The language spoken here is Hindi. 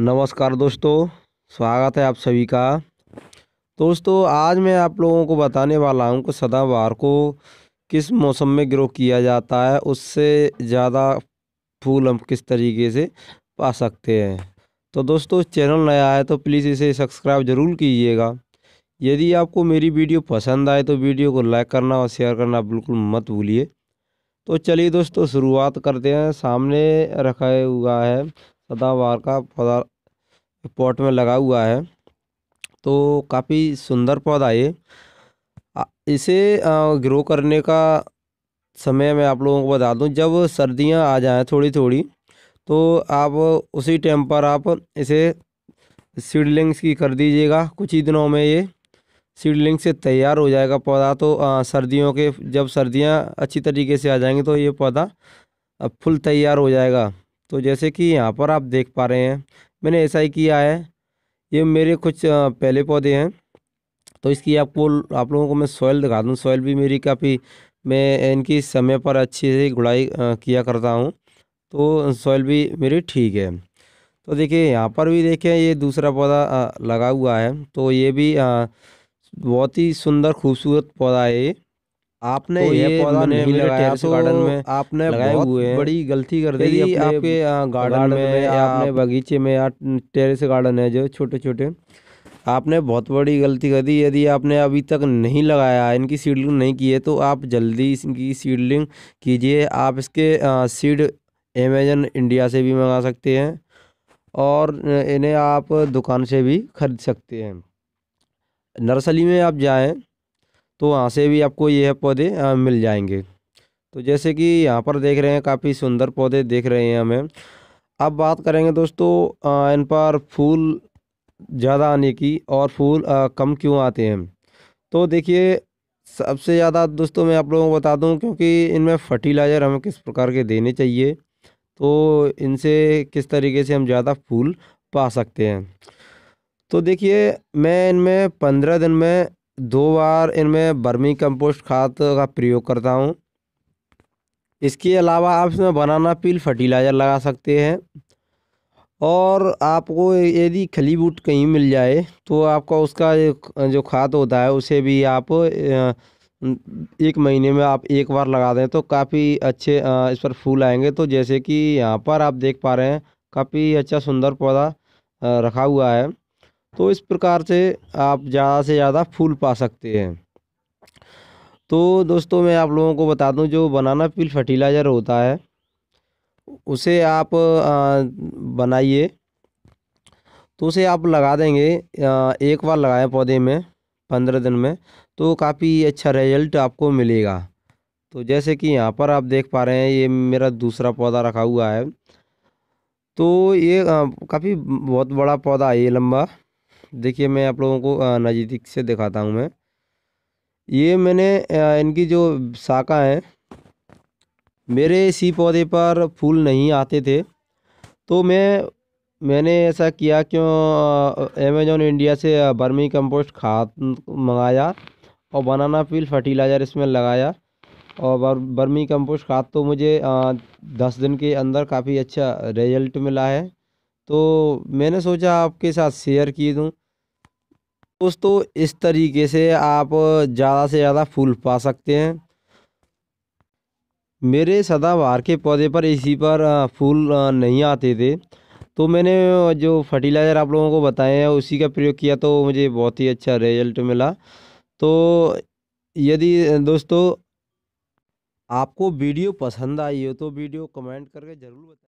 नमस्कार दोस्तों स्वागत है आप सभी का दोस्तों आज मैं आप लोगों को बताने वाला हूं कि सदाबहार को किस मौसम में ग्रो किया जाता है उससे ज़्यादा फूल हम किस तरीके से पा सकते हैं तो दोस्तों चैनल नया है तो प्लीज़ इसे सब्सक्राइब ज़रूर कीजिएगा यदि आपको मेरी वीडियो पसंद आए तो वीडियो को लाइक करना और शेयर करना बिल्कुल मत भूलिए तो चलिए दोस्तों शुरुआत करते हैं सामने रखा हुआ है सदाबहार का पौधा पॉट में लगा हुआ है तो काफ़ी सुंदर पौधा ये इसे ग्रो करने का समय मैं आप लोगों को बता दूं जब सर्दियां आ जाएं थोड़ी थोड़ी तो आप उसी टाइम पर आप इसे सीडलिंग्स की कर दीजिएगा कुछ ही दिनों में ये सीडलिंग से तैयार हो जाएगा पौधा तो आ, सर्दियों के जब सर्दियां अच्छी तरीके से आ जाएंगी तो ये पौधा फुल तैयार हो जाएगा तो जैसे कि यहाँ पर आप देख पा रहे हैं मैंने ऐसा ही किया है ये मेरे कुछ पहले पौधे हैं तो इसकी आपको आप लोगों को मैं सॉइल दिखा दूँ सॉइल भी मेरी काफ़ी मैं इनकी समय पर अच्छे से गुड़ाई किया करता हूँ तो सॉइल भी मेरी ठीक है तो देखिए यहाँ पर भी देखें ये दूसरा पौधा लगा हुआ है तो ये भी बहुत ही सुंदर खूबसूरत पौधा है ये आपने तो ये, पौधा नहीं लगाया तो गार्डन में आपने लगाए हुए बड़ी गलती कर दी यदि आपके गार्डन हाँ, में या आपने बगीचे में या टेरेस गार्डन है जो छोटे छोटे आपने बहुत बड़ी गलती कर दी यदि आपने अभी तक नहीं लगाया इनकी सीडलिंग नहीं की है तो आप जल्दी इनकी सीडलिंग कीजिए आप इसके सीड अमेजन इंडिया से भी मंगा सकते हैं और इन्हें आप दुकान से भी खरीद सकते हैं नर्सरी में आप जाएँ तो वहाँ से भी आपको यह पौधे मिल जाएंगे तो जैसे कि यहाँ पर देख रहे हैं काफ़ी सुंदर पौधे देख रहे हैं हमें अब बात करेंगे दोस्तों इन पर फूल ज़्यादा आने की और फूल कम क्यों आते हैं तो देखिए सबसे ज़्यादा दोस्तों मैं आप लोगों को बता दूं क्योंकि इनमें फर्टिलाइज़र हमें किस प्रकार के देने चाहिए तो इनसे किस तरीके से हम ज़्यादा फूल पा सकते हैं तो देखिए मैं इनमें पंद्रह दिन में दो बार इनमें बर्मी कंपोस्ट खाद का प्रयोग करता हूँ इसके अलावा आप इसमें बनाना पील फर्टिलाइज़र लगा सकते हैं और आपको यदि खली बूट कहीं मिल जाए तो आपका उसका जो खाद होता है उसे भी आप एक महीने में आप एक बार लगा दें तो काफ़ी अच्छे इस पर फूल आएंगे तो जैसे कि यहाँ पर आप देख पा रहे हैं काफ़ी अच्छा सुंदर पौधा रखा हुआ है तो इस प्रकार से आप ज़्यादा से ज़्यादा फूल पा सकते हैं तो दोस्तों मैं आप लोगों को बता दूं जो बनाना पील फर्टिलाइज़र होता है उसे आप बनाइए तो उसे आप लगा देंगे एक बार लगाएं पौधे में पंद्रह दिन में तो काफ़ी अच्छा रिजल्ट आपको मिलेगा तो जैसे कि यहाँ पर आप देख पा रहे हैं ये मेरा दूसरा पौधा रखा हुआ है तो ये काफ़ी बहुत बड़ा पौधा है ये लंबा देखिए मैं आप लोगों को नज़दीक से दिखाता हूँ मैं ये मैंने इनकी जो शाखा है मेरे इसी पौधे पर फूल नहीं आते थे तो मैं मैंने ऐसा किया क्यों अमेजोन इंडिया से बर्मी कंपोस्ट खाद मंगाया और बनाना पील फर्टिलाइज़र इसमें लगाया और बर्मी कंपोस्ट खाद तो मुझे दस दिन के अंदर काफ़ी अच्छा रिजल्ट मिला है तो मैंने सोचा आपके साथ शेयर किए दूँ दोस्तों इस तरीके से आप ज़्यादा से ज़्यादा फूल पा सकते हैं मेरे सदाबहार के पौधे पर इसी पर फूल नहीं आते थे तो मैंने जो फर्टिलाइज़र आप लोगों को बताए हैं उसी का प्रयोग किया तो मुझे बहुत ही अच्छा रिजल्ट मिला तो यदि दोस्तों आपको वीडियो पसंद आई हो तो वीडियो कमेंट करके ज़रूर बताए